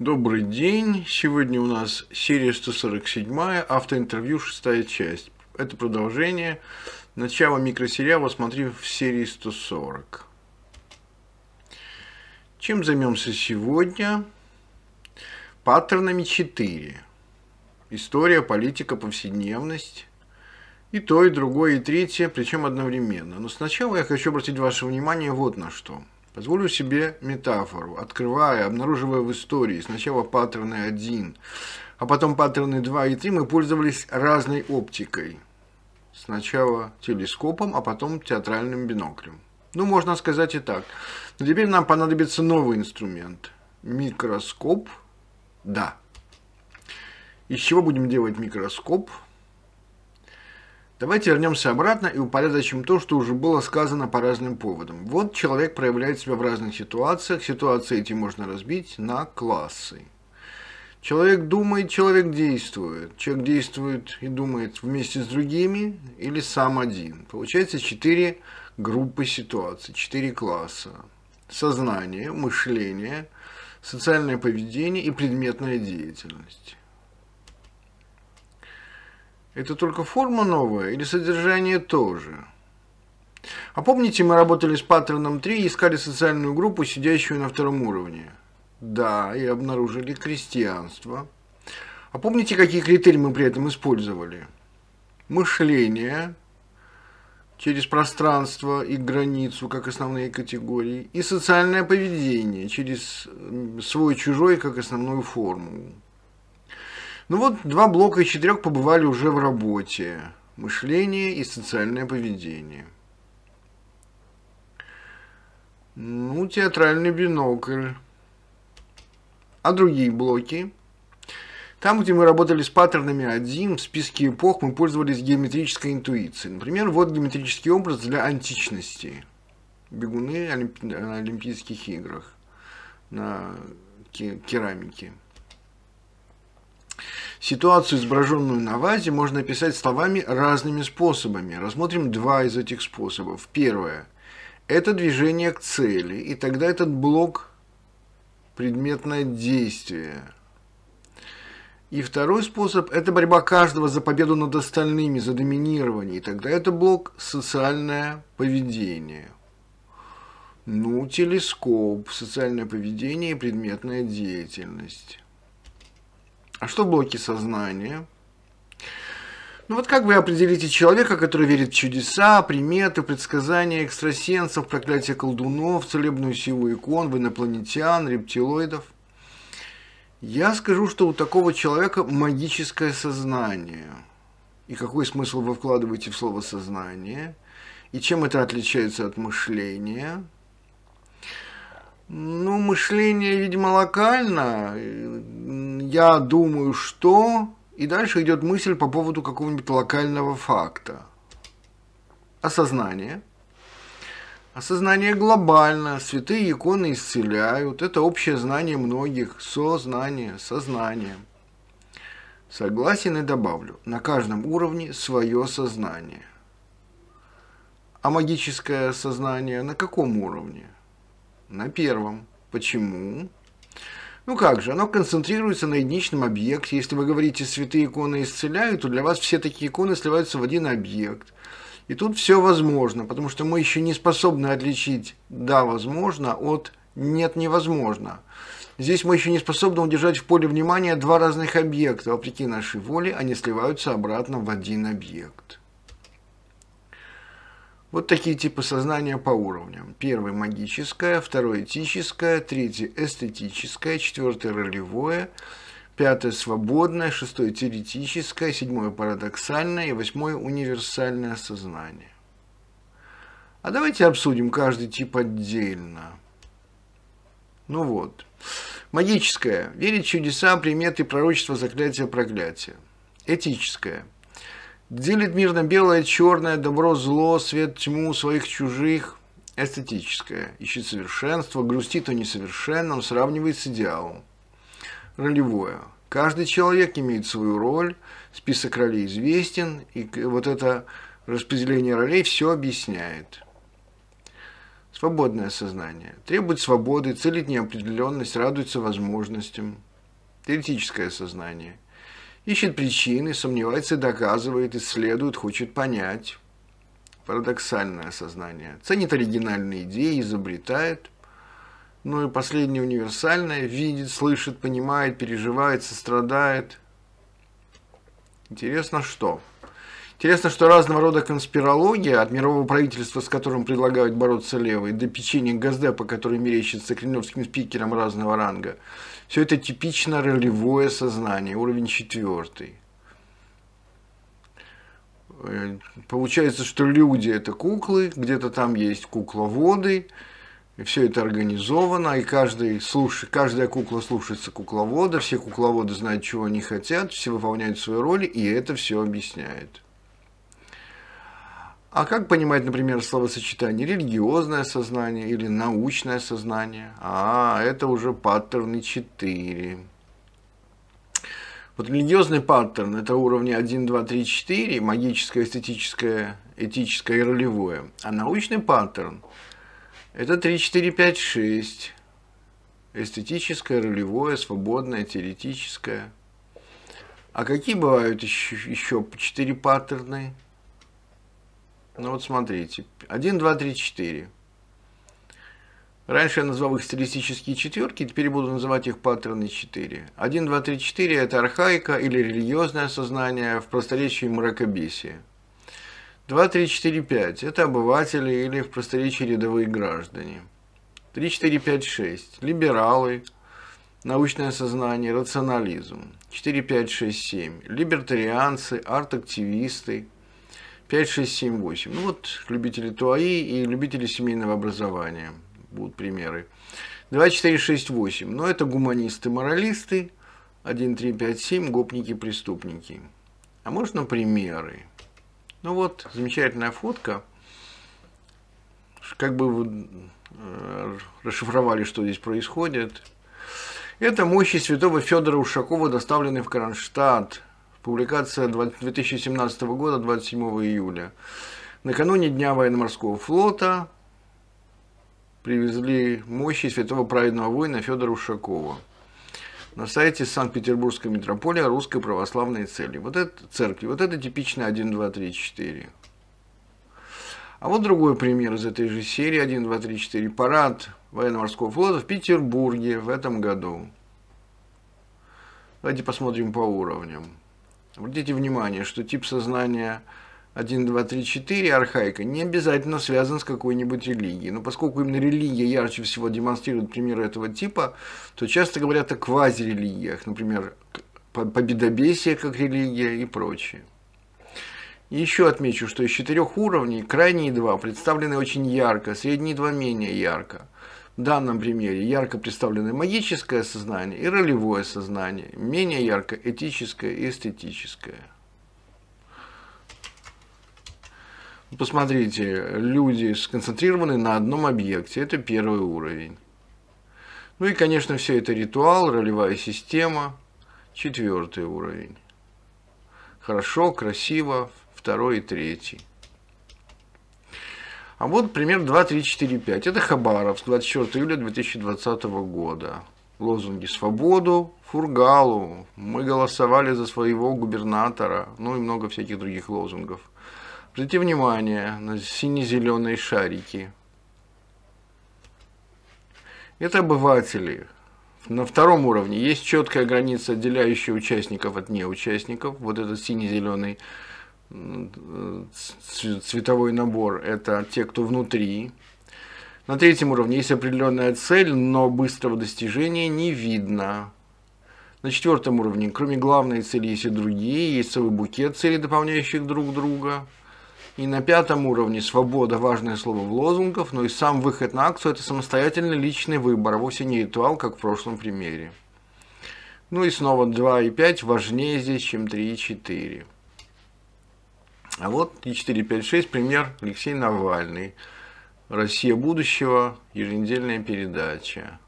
Добрый день. Сегодня у нас серия 147, автоинтервью, шестая часть. Это продолжение. Начало микросериала смотри в серии 140. Чем займемся сегодня? Паттернами 4. История, политика, повседневность. И то, и другое, и третье, причем одновременно. Но сначала я хочу обратить ваше внимание вот на что – Позволю себе метафору, открывая, обнаруживая в истории сначала паттерны 1, а потом паттерны 2 и 3, мы пользовались разной оптикой. Сначала телескопом, а потом театральным биноклем. Ну, можно сказать и так. Но теперь нам понадобится новый инструмент. Микроскоп. Да. Из чего будем делать микроскоп? Микроскоп. Давайте вернемся обратно и упорядочим то, что уже было сказано по разным поводам. Вот человек проявляет себя в разных ситуациях, ситуации эти можно разбить на классы. Человек думает, человек действует. Человек действует и думает вместе с другими или сам один. Получается четыре группы ситуаций, четыре класса. Сознание, мышление, социальное поведение и предметная деятельность это только форма новая или содержание тоже? А помните, мы работали с паттерном 3 и искали социальную группу, сидящую на втором уровне? Да, и обнаружили крестьянство. А помните, какие критерии мы при этом использовали? Мышление через пространство и границу, как основные категории, и социальное поведение через свой-чужой, как основную форму. Ну вот, два блока из четырех побывали уже в работе. Мышление и социальное поведение. Ну, театральный бинокль. А другие блоки? Там, где мы работали с паттернами один, в списке эпох мы пользовались геометрической интуицией. Например, вот геометрический образ для античности. Бегуны на Олимпийских играх на керамике. Ситуацию, изображенную на вазе, можно описать словами разными способами. Рассмотрим два из этих способов. Первое – это движение к цели, и тогда этот блок – предметное действие. И второй способ – это борьба каждого за победу над остальными, за доминирование, и тогда это блок – социальное поведение. Ну, телескоп, социальное поведение и предметная деятельность. А что блоки сознания? Ну вот как вы определите человека, который верит в чудеса, приметы, предсказания экстрасенсов, проклятие колдунов, целебную силу икон, в инопланетян, рептилоидов? Я скажу, что у такого человека магическое сознание. И какой смысл вы вкладываете в слово «сознание»? И чем это отличается от мышления? Ну, мышление, видимо, локально. Я думаю, что... И дальше идет мысль по поводу какого-нибудь локального факта. Осознание. Осознание глобально. Святые иконы исцеляют. Это общее знание многих. Сознание, сознание. Согласен и добавлю. На каждом уровне свое сознание. А магическое сознание на каком уровне? на первом. Почему? Ну как же, оно концентрируется на единичном объекте. Если вы говорите «святые иконы исцеляют», то для вас все такие иконы сливаются в один объект. И тут все возможно, потому что мы еще не способны отличить «да, возможно» от «нет, невозможно». Здесь мы еще не способны удержать в поле внимания два разных объекта. Вопреки нашей воле они сливаются обратно в один объект. Вот такие типы сознания по уровням. Первый – магическое, второй – этическое, третье эстетическое, четвертое ролевое, пятое – свободное, шестое – теоретическое, седьмое – парадоксальное и восьмое – универсальное сознание. А давайте обсудим каждый тип отдельно. Ну вот. Магическое. Верить в чудеса, приметы, пророчества, заклятия, проклятия. Этическое – Делит мир на белое, черное, добро, зло, свет, тьму, своих, чужих. Эстетическое. Ищет совершенство, грустит о несовершенном, сравнивает с идеалом. Ролевое. Каждый человек имеет свою роль, список ролей известен, и вот это распределение ролей все объясняет. Свободное сознание. Требует свободы, целит неопределенность, радуется возможностям. Теоретическое сознание – ищет причины, сомневается, доказывает, исследует, хочет понять. Парадоксальное сознание. Ценит оригинальные идеи, изобретает. Ну и последнее универсальное. Видит, слышит, понимает, переживает, сострадает. Интересно, что? Интересно, что разного рода конспирология, от мирового правительства, с которым предлагают бороться левые, до печенья Газдепа, который мерещится кремлевским спикером разного ранга, все это типично ролевое сознание, уровень четвертый. Э, получается, что люди это куклы, где-то там есть кукловоды, и все это организовано, и каждый слуш... каждая кукла слушается кукловода, все кукловоды знают, чего они хотят, все выполняют свои роли, и это все объясняет. А как понимать, например, словосочетание «религиозное сознание» или «научное сознание»? А, это уже паттерны 4. Вот религиозный паттерн – это уровни 1, 2, 3, 4, магическое, эстетическое, этическое и ролевое. А научный паттерн – это 3, 4, 5, 6. Эстетическое, ролевое, свободное, теоретическое. А какие бывают еще, еще 4 паттерны? Ну вот смотрите. 1, 2, 3, 4. Раньше я называл их стилистические четверки, теперь буду называть их паттерны 4. 1, 2, 3, 4 – это архаика или религиозное сознание в просторечии мракобесия. 2, 3, 4, 5 – это обыватели или в просторечии рядовые граждане. 3, 4, 5, 6 – либералы, научное сознание, рационализм. 4, 5, 6, 7 – либертарианцы, арт-активисты, 5, 6, 7, 8. Ну вот любители Туаи и любители семейного образования будут примеры. 2, 4, 6, 8. Но это гуманисты-моралисты. 1, 3, 5, 7. Гопники-преступники. А можно примеры? Ну вот, замечательная фотка. Как бы вы э, расшифровали, что здесь происходит. Это мощи святого Федора Ушакова, доставленный в Кронштадт Публикация 2017 года, 27 июля. Накануне Дня военно-морского флота привезли мощи святого праведного воина Федора Ушакова на сайте Санкт-Петербургской митрополии Русской Православной Церкви. Вот это, церкви. Вот это типичная 1, 2, 3, 4. А вот другой пример из этой же серии 1, 2, 3, 4. Парад военно-морского флота в Петербурге в этом году. Давайте посмотрим по уровням. Обратите внимание, что тип сознания 1, 2, 3, 4, архаика, не обязательно связан с какой-нибудь религией. Но поскольку именно религия ярче всего демонстрирует примеры этого типа, то часто говорят о квазирелигиях, например, победобесие как религия и прочее. еще отмечу, что из четырех уровней крайние два представлены очень ярко, средние два менее ярко данном примере ярко представлены магическое сознание и ролевое сознание, менее ярко этическое и эстетическое. Посмотрите, люди сконцентрированы на одном объекте, это первый уровень. Ну и, конечно, все это ритуал, ролевая система, четвертый уровень. Хорошо, красиво, второй и третий. А вот пример 2345. Это Хабаровск, 24 июля 2020 года. Лозунги «Свободу», «Фургалу», «Мы голосовали за своего губернатора», ну и много всяких других лозунгов. Обратите внимание на сине-зеленые шарики. Это обыватели. На втором уровне есть четкая граница, отделяющая участников от неучастников. Вот этот сине-зеленый цветовой э, набор – это те, кто внутри. На третьем уровне есть определенная цель, но быстрого достижения не видно. На четвертом уровне, кроме главной цели, есть и другие, есть целый букет целей, дополняющих друг друга. И на пятом уровне свобода – важное слово в лозунгах, но и сам выход на акцию – это самостоятельный личный выбор, а вовсе не ритуал, как в прошлом примере. Ну и снова 2 и 5 важнее здесь, чем 3 и 4. А вот и 456 пример Алексей Навальный. Россия будущего, еженедельная передача.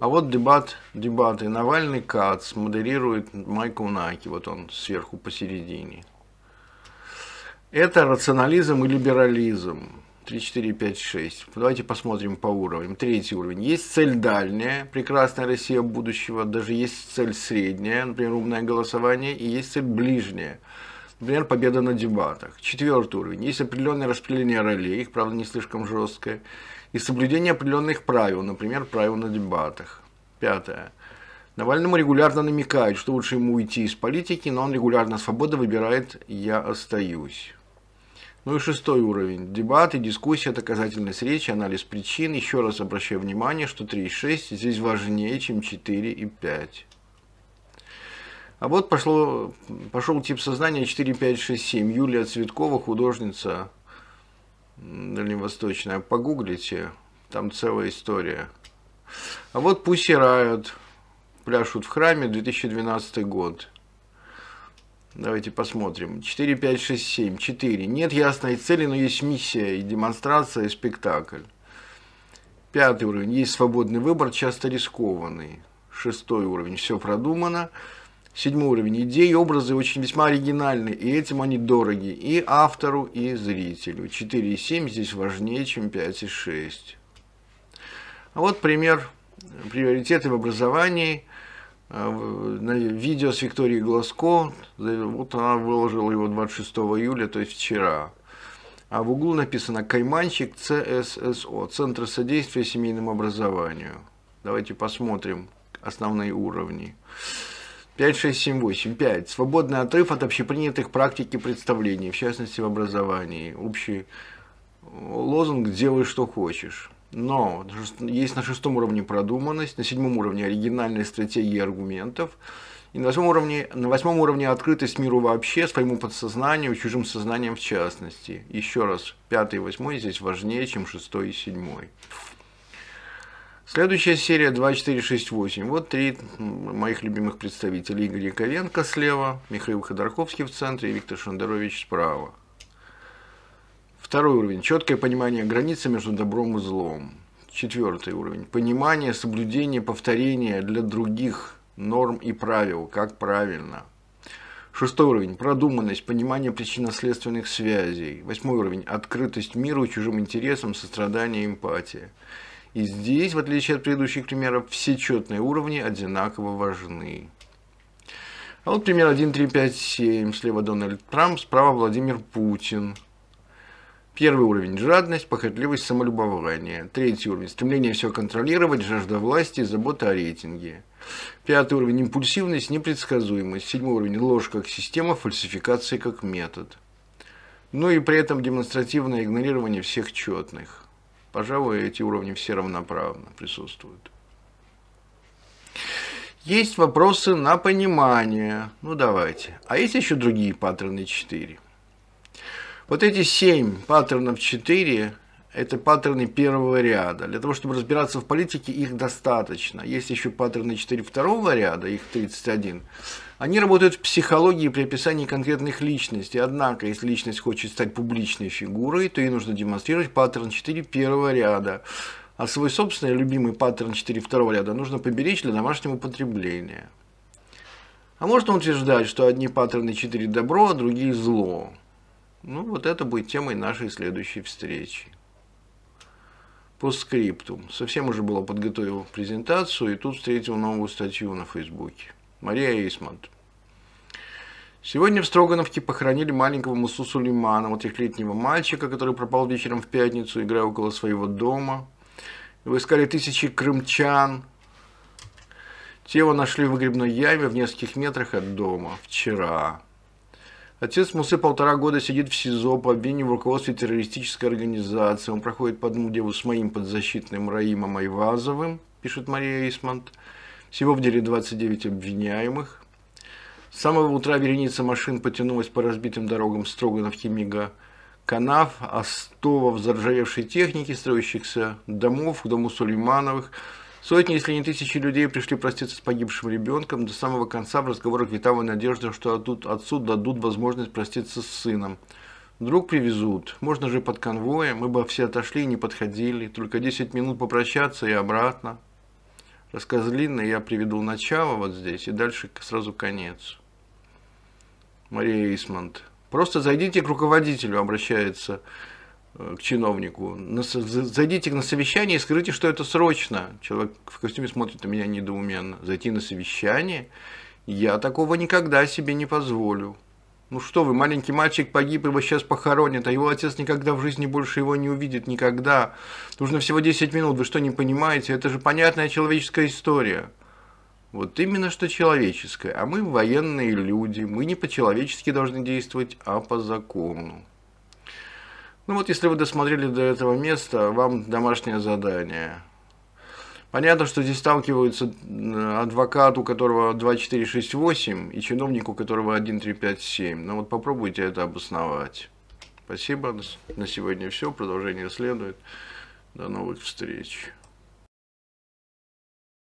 А вот дебат, дебаты. Навальный Кац модерирует Майку Наки. Вот он сверху посередине. Это рационализм и либерализм. 3, 4, 5, 6. Давайте посмотрим по уровням. Третий уровень. Есть цель дальняя, прекрасная Россия будущего. Даже есть цель средняя, например, умное голосование. И есть цель ближняя. Например, победа на дебатах. Четвертый уровень. Есть определенное распределение ролей, их, правда, не слишком жесткое. И соблюдение определенных правил, например, правил на дебатах. Пятое. Навальному регулярно намекают, что лучше ему уйти из политики, но он регулярно свободно выбирает «я остаюсь». Ну и шестой уровень. Дебаты, дискуссия, доказательность речи, анализ причин. Еще раз обращаю внимание, что 3 и 6 здесь важнее, чем 4 и 5. А вот пошло, пошел тип сознания 4567. Юлия Цветкова, художница дальневосточная. Погуглите, там целая история. А вот Пусть Райот, пляшут в храме, 2012 год. Давайте посмотрим. 4, 5, 6, 7, 4. Нет ясной цели, но есть миссия и демонстрация, и спектакль. Пятый уровень. Есть свободный выбор, часто рискованный. Шестой уровень. Все продумано. Седьмой уровень. Идеи образы очень весьма оригинальны, и этим они дороги и автору, и зрителю. 4 и 7 здесь важнее, чем 5 и 6. А вот пример приоритеты в образовании. А, видео с Викторией Глазко, вот она выложила его 26 июля, то есть вчера. А в углу написано «Кайманщик ЦССО» – Центр содействия семейному образованию. Давайте посмотрим основные уровни. 5, 6, 7, 8. 5. Свободный отрыв от общепринятых практики представлений, в частности в образовании. Общий э, лозунг «делай, что хочешь». Но есть на шестом уровне продуманность, на седьмом уровне оригинальные стратегии аргументов, и на восьмом уровне, на восьмом уровне открытость миру вообще, своему подсознанию, чужим сознанием в частности. Еще раз, пятый и восьмой здесь важнее, чем шестой и седьмой. Следующая серия 2468. Вот три моих любимых представителей. Игорь Яковенко слева, Михаил Ходорковский в центре и Виктор Шандерович справа. Второй уровень. Четкое понимание границы между добром и злом. Четвертый уровень. Понимание, соблюдение, повторение для других норм и правил. Как правильно. Шестой уровень – продуманность, понимание причинно-следственных связей. Восьмой уровень – открытость миру, чужим интересам, сострадание, эмпатия. И здесь, в отличие от предыдущих примеров, все четные уровни одинаково важны. А вот пример 1357. Слева Дональд Трамп, справа Владимир Путин. Первый уровень – жадность, похотливость, самолюбование. Третий уровень – стремление все контролировать, жажда власти, забота о рейтинге. Пятый уровень – импульсивность, непредсказуемость. Седьмой уровень – ложь как система, фальсификация как метод. Ну и при этом демонстративное игнорирование всех четных. Пожалуй, эти уровни все равноправно присутствуют. Есть вопросы на понимание. Ну, давайте. А есть еще другие паттерны 4? Вот эти 7 паттернов 4 это паттерны первого ряда. Для того, чтобы разбираться в политике, их достаточно. Есть еще паттерны 4 второго ряда, их 31. Они работают в психологии при описании конкретных личностей. Однако, если личность хочет стать публичной фигурой, то ей нужно демонстрировать паттерн 4 первого ряда. А свой собственный любимый паттерн 4 второго ряда нужно поберечь для домашнего потребления. А можно утверждать, что одни паттерны 4 добро, а другие зло. Ну, вот это будет темой нашей следующей встречи по скрипту. Совсем уже было подготовил презентацию, и тут встретил новую статью на Фейсбуке. Мария Эйсмонт. Сегодня в Строгановке похоронили маленького Мусу Сулейманова, трехлетнего мальчика, который пропал вечером в пятницу, играя около своего дома. Его искали тысячи крымчан. Тело нашли в выгребной яме в нескольких метрах от дома. Вчера. Отец Мусы полтора года сидит в СИЗО по обвинению в руководстве террористической организации. Он проходит по одному делу с моим подзащитным Раимом Айвазовым, пишет Мария Исмонт. Всего в деле 29 обвиняемых. С самого утра вереница машин потянулась по разбитым дорогам Строганов, Химига, канав, остовов заржавевшей техники, строящихся домов, к дому Сулеймановых – Сотни, если не тысячи людей пришли проститься с погибшим ребенком. До самого конца в разговорах витала надежда, что отцу, отцу дадут возможность проститься с сыном. Вдруг привезут. Можно же под конвоем. Мы бы все отошли и не подходили. Только 10 минут попрощаться и обратно. Рассказ длинный. Я приведу начало вот здесь и дальше сразу конец. Мария Исмонт. Просто зайдите к руководителю, обращается Э, к чиновнику. Зайдите на совещание и скажите, что это срочно. Человек в костюме смотрит на меня недоуменно. Зайти на совещание? Я такого никогда себе не позволю. Ну что вы, маленький мальчик погиб, его сейчас похоронят, а его отец никогда в жизни больше его не увидит, никогда. Нужно всего 10 минут, вы что, не понимаете? Это же понятная человеческая история. Вот именно что человеческое. А мы военные люди, мы не по-человечески должны действовать, а по закону. Ну вот, если вы досмотрели до этого места, вам домашнее задание. Понятно, что здесь сталкиваются э, адвокат, у которого 2468, и чиновник, у которого 1357. Но ну, вот попробуйте это обосновать. Спасибо. На сегодня все. Продолжение следует. До новых встреч.